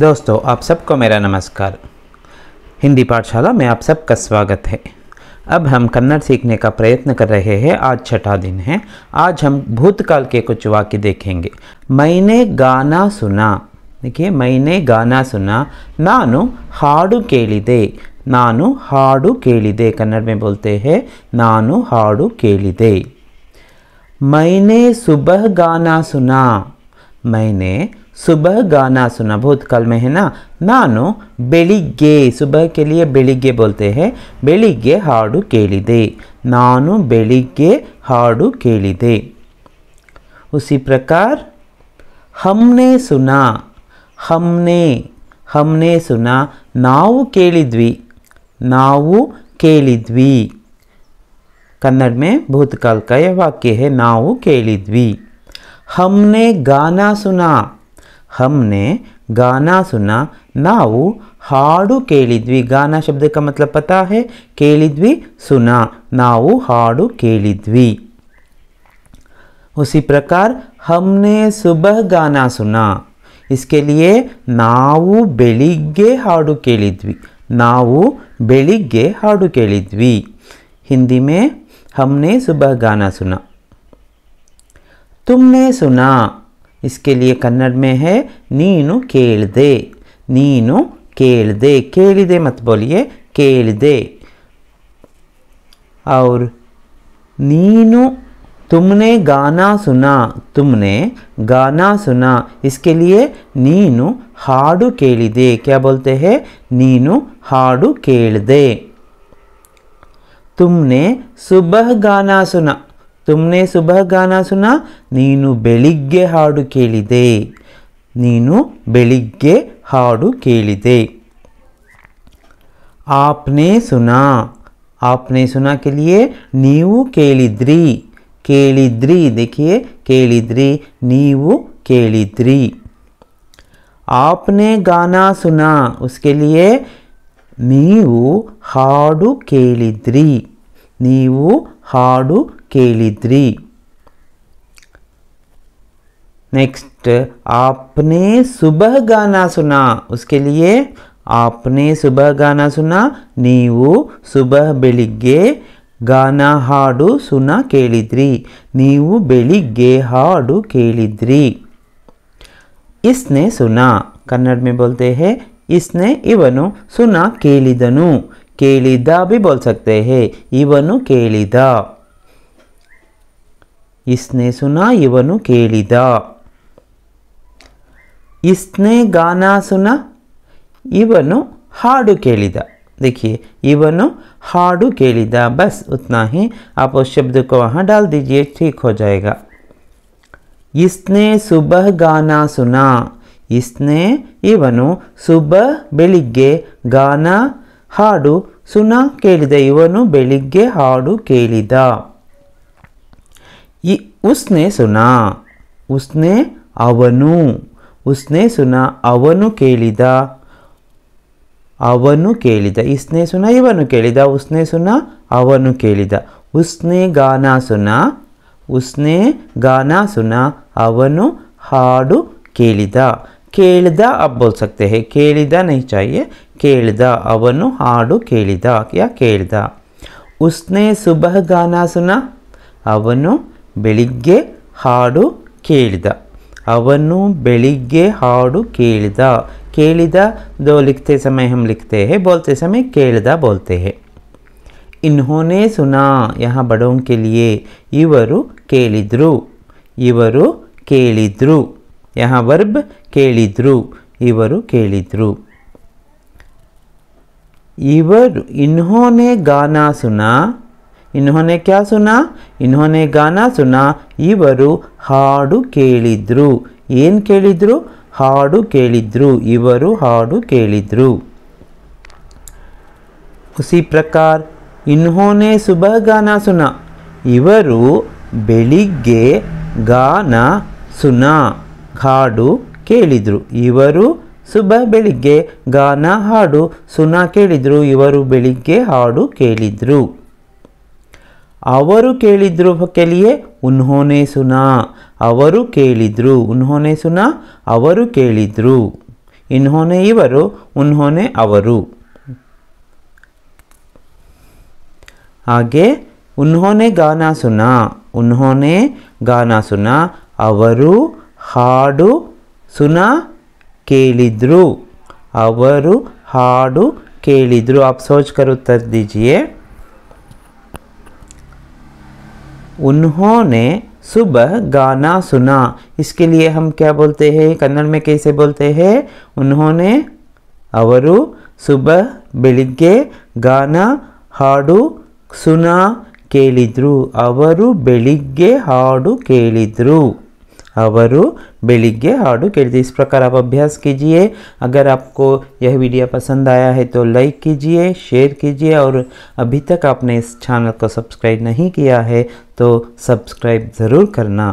दोस्तों आप सबको मेरा नमस्कार हिंदी पाठशाला में आप सबका स्वागत है अब हम कन्नड़ सीखने का प्रयत्न कर रहे हैं आज छठा दिन है आज हम भूतकाल के कुछ वाक्य देखेंगे मैंने गाना सुना देखिए मैंने गाना सुना नानु हाड़ू केलिदे नानु हाड़ू केलिदे कन्नड़ में बोलते हैं नानु हाड़ू केलिदे मैंने सुबह गाना सुना मैंने सुबह गाना सुना भूतकाल में है ना नानु बेगे सुबह के लिए बेगे बोलते हैं बेगे हाड़ केदे नानु बेगे हाड़ केदे उसी प्रकार हमने सुना हमने हमने सुना नाव केद्वि नाव केद्वि कन्नड़ में भूतकाल का यह वाक्य है नाव केद्वि हमने गाना सुना हमने गाना सुना नाउ हाड़ू केलिद्वि गाना शब्द का मतलब पता है केलिद्वि सुना नाउ हाड़ू केलिद्वि उसी प्रकार हमने सुबह गाना सुना इसके लिए नाउ बेगे हाड़ू केलिद्वि नाउ बेगे हाड़ू केलिद्वि हिंदी में हमने सुबह गाना सुना तुमने सुना इसके लिए कन्नड़ में है नीनु दे नीनु केल दे मत बोलिए केल दे और नीनु तुमने गाना सुना तुमने गाना सुना इसके लिए नीनु हाडू दे क्या बोलते हैं नीनु हाडू दे तुमने सुबह गाना सुना ತುಮ್ನೆ ಸುಬಹ ಗಾನ ಸುನ ನೀನು ಬೆಳಿಗ್ಗೆ ಹಾಡು ಕೇಳಿದೆ ನೀನು ಬೆಳಿಗ್ಗೆ ಹಾಡು ಕೇಳಿದೆ ಆಪ್ನೆ ಸುನ ಆಪ್ನೆ ಸುನ ಕೆಲಿಯೇ ನೀವು ಕೇಳಿದ್ರಿ ಕೇಳಿದ್ರಿ देखिए ಕೇಳಿದ್ರಿ ನೀವು ಕೇಳಿದ್ರಿ ಆಪ್ನೆ ಗಾನ ಸುನ ಉಸ್ಕೆಲಿಯೇ ನೀವು ಹಾಡು ಕೇಳಿದ್ರಿ ನೀವು ಹಾಡು ಕೇಳಿದ್ರಿ ನೆಕ್ಸ್ಟ್ आपने ಸುಬಹ ಗಾನ ಸುನಾ उसके लिए आपने सुबह गाना ನೀವು ಸುಬಹ ಬೆಳಿಗ್ಗೆ ಗಾನ ಹಾಡು ಸುನ ಕೇಳಿದ್ರಿ ನೀವು ಬೆಳಿಗ್ಗೆ ಹಾಡು ಕೇಳಿದ್ರಿ ಇಸ್ನೆ ಸುನಾ ಕನ್ನಡ ಮೇ ಬೋಲ್ತೇ ಹೇ ಇಸ್ನೆ ಇವನು ಸುನ ಕೇಳಿದನು केलिदा भी बोल सकते हैं इवनु केलिदा इसने सुना इवनु केलिदा इसने गाना सुना इवनु हाडू केलिदा देखिए इवनु हाड़ केलिदा बस उतना ही आप उस शब्द को वहाँ डाल दीजिए ठीक हो जाएगा इसने सुबह गाना सुना इसने इवनु सुबह बेलिगे गाना ಹಾಡು ಸುನಾ ಕೇಳಿದ ಇವನು ಬೆಳಿಗ್ಗೆ ಹಾಡು ಕೇಳಿದ ಇ ಉಸ್ನೆ ಸುನಾ ಉಸ್ನೆ ಅವನು ಉಸ್ನೆ ಸುನಾ ಅವನು ಕೇಳಿದ ಅವನು ಕೇಳಿದ ಇಸ್ನೆ ಸುನ ಇವನು ಕೇಳಿದ ಉಸ್ನೆ ಸುನ ಅವನು ಕೇಳಿದ ಉಸ್ನೆ ಗಾನ ಸುನ ಉಸ್ನೆ ಗಾನ ಸುನ ಅವನು ಹಾಡು ಕೇಳಿದ ಕೇಳಿದ अब ಬೋಲ್ सकते ಕೇಳಿದ नहीं चाहिए ಕೇಳಿದ ಅವನು ಹಾಡು ಕೇಳಿದ ಯಾ ಕೇಳಿದ ಉಸ್ನೆ ಸುಬಹ ಗಾನ ಸುನ ಅವನು ಬೆಳಿಗ್ಗೆ ಹಾಡು ಕೇಳಿದ ಅವನು ಬೆಳಿಗ್ಗೆ ಹಾಡು ಕೇಳಿದ ಕೇಳಿದ ದೋ ಸಮಯ ಸಮಯ ಹಮ್ ಲಿಖತೆ ಹೇ ಬೋಲ್ತೆ समय ಕೇಳಿದ ಬೋಲ್ತೆ ಹೇ ಇನ್ಹೋನೆ ಸುನಾ ಯಹ ಬಡೋಂಕೆಲಿಯೇ ಇವರು ಕೇಳಿದ್ರು ಇವರು ಕೇಳಿದ್ರು ಯಹ ವರ್ಬ್ ಕೇಳಿದರು ಇವರು ಕೇಳಿದರು ಇವರು ಇನ್ಹೋನೆ ಗಾನ ಸುನಾ ಇನ್ಹೋನೆ ಕ್ಯಾ ಸುನಾ ಇನ್ಹೋನೆ ಗಾನ ಸುನಾ ಇವರು ಹಾಡು ಕೇಳಿದ್ರು ಏನು ಕೇಳಿದ್ರು ಹಾಡು ಕೇಳಿದ್ರು ಇವರು ಹಾಡು ಕೇಳಿದರು ಉಸಿ ಪ್ರಕಾರ ಇನ್ಹೋನೆ ಸುಬ ಗಾನ ಸುನಾ ಇವರು ಬೆಳಿಗ್ಗೆ ಗಾನ ಸುನಾ ಹಾಡು ಕೇಳಿದರು ಇವರು ಶುಭ ಬೆಳಿಗ್ಗೆ ಗಾನ ಹಾಡು ಸುನಾ ಕೇಳಿದರು ಇವರು ಬೆಳಿಗ್ಗೆ ಹಾಡು ಕೇಳಿದರು ಅವರು ಕೇಳಿದ್ರು ಕೆಲಿಯೇ ಉನ್ಹೋನೆ ಸುನ ಅವರು ಕೇಳಿದರು ಉನ್ಹೋನೆ ಸುನ ಅವರು ಕೇಳಿದರು ಇನ್ಹೋನೆ ಇವರು ಉನ್ಹೋನೆ ಅವರು ಹಾಗೆ ಉನ್ಹೋನೆ ಗಾನ ಸುನ ಉನ್ಹೋನೆ ಗಾನ ಸುನ ಅವರು हाड़ सुना कवर हाड़ सोच कर उत्तर दीजिए उन्होंने सुबह गाना सुना इसके लिए हम क्या बोलते हैं कन्नड़ में कैसे बोलते हैं उन्होंने अवरु सुबह बेगे गाना हाड़ू सुना कू बे हाड़ू कू ಅವರು बेलिगे ಹಾಡು के इस प्रकार आप अभ्यास कीजिए अगर आपको यह वीडियो पसंद आया है तो लाइक कीजिए शेयर कीजिए और अभी तक आपने इस चैनल को सब्सक्राइब नहीं किया है तो सब्सक्राइब ज़रूर करना